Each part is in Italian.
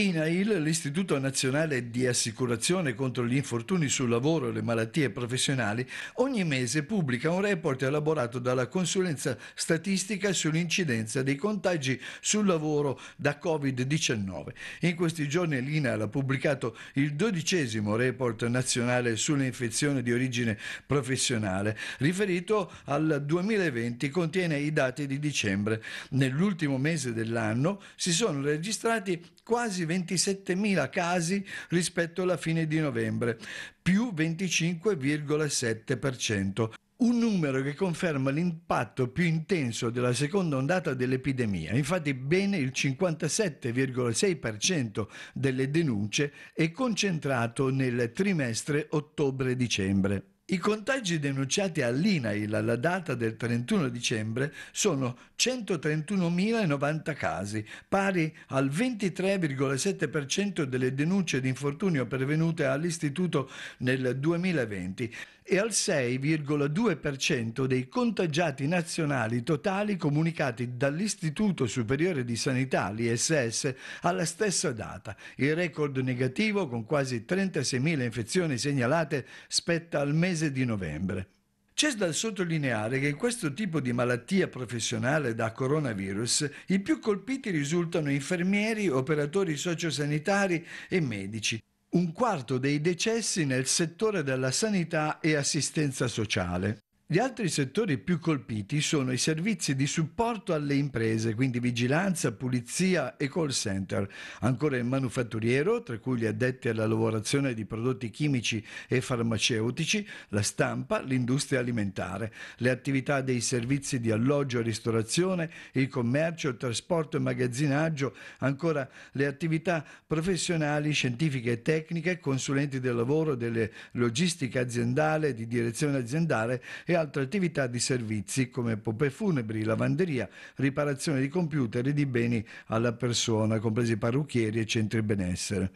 INAIL, l'Istituto Nazionale di Assicurazione contro gli infortuni sul lavoro e le malattie professionali, ogni mese pubblica un report elaborato dalla consulenza statistica sull'incidenza dei contagi sul lavoro da Covid-19. In questi giorni l'INAIL ha pubblicato il dodicesimo report nazionale sulle infezioni di origine professionale, riferito al 2020, contiene i dati di dicembre. Nell'ultimo mese dell'anno si sono registrati quasi 27.000 casi rispetto alla fine di novembre, più 25,7%. Un numero che conferma l'impatto più intenso della seconda ondata dell'epidemia. Infatti bene il 57,6% delle denunce è concentrato nel trimestre ottobre-dicembre. I contagi denunciati all'INAIL alla data del 31 dicembre sono 131.090 casi, pari al 23,7% delle denunce di infortunio pervenute all'Istituto nel 2020 e al 6,2% dei contagiati nazionali totali comunicati dall'Istituto Superiore di Sanità, l'ISS, alla stessa data. Il record negativo, con quasi 36.000 infezioni segnalate, spetta al mese mese di novembre. C'è da sottolineare che in questo tipo di malattia professionale da coronavirus i più colpiti risultano infermieri, operatori sociosanitari e medici. Un quarto dei decessi nel settore della sanità e assistenza sociale. Gli altri settori più colpiti sono i servizi di supporto alle imprese, quindi vigilanza, pulizia e call center, ancora il manufatturiero, tra cui gli addetti alla lavorazione di prodotti chimici e farmaceutici, la stampa, l'industria alimentare, le attività dei servizi di alloggio e ristorazione, il commercio, il trasporto e magazzinaggio, ancora le attività professionali, scientifiche e tecniche, consulenti del lavoro, delle logistica aziendale, di direzione aziendale e altre attività di servizi come pompe funebri, lavanderia, riparazione di computer e di beni alla persona, compresi parrucchieri e centri benessere.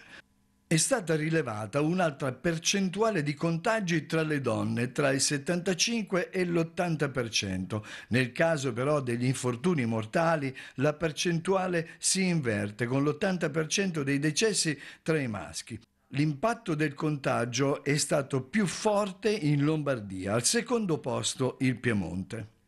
È stata rilevata un'altra percentuale di contagi tra le donne, tra il 75 e l'80%. Nel caso però degli infortuni mortali, la percentuale si inverte, con l'80% dei decessi tra i maschi l'impatto del contagio è stato più forte in Lombardia, al secondo posto il Piemonte.